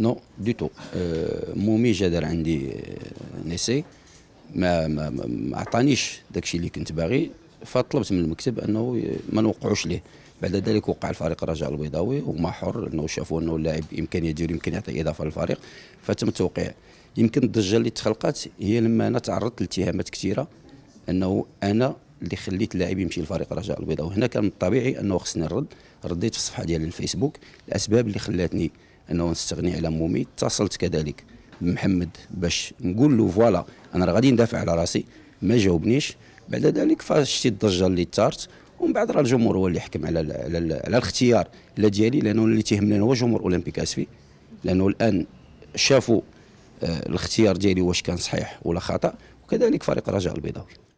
نو دي تو مومي جا دار عندي نيسي ما ما ما عطانيش داكشي اللي كنت باغي فطلبت من المكتب انه ما نوقعوش ليه بعد ذلك وقع الفريق الرجاء البيضاوي وما حر انه شافوا انه اللاعب امكانيه يدير يمكن يعطي اضافه للفريق فتم التوقيع يمكن الضجه اللي تخلقت هي لما انا تعرضت لاتهامات كثيره انه انا اللي خليت اللاعب يمشي لفريق الرجاء البيضاوي هنا كان الطبيعي انه خصني نرد رديت في الصفحه ديالي الفيسبوك الاسباب اللي خلاتني انه نستغني على مومي اتصلت كذلك بمحمد باش نقول له فوالا انا راه غادي ندافع على راسي ما جاوبنيش بعد ذلك فشتي الضجه اللي طارت ومن بعد راه الجمهور هو اللي حكم على الـ على, الـ على الاختيار لا ديالي لانه اللي تيهمني هو جمهور اولمبيك اسفي لانه الان شافوا آه، الاختيار ديالي واش كان صحيح ولا خطا وكذلك فريق الرجاء البيضاوي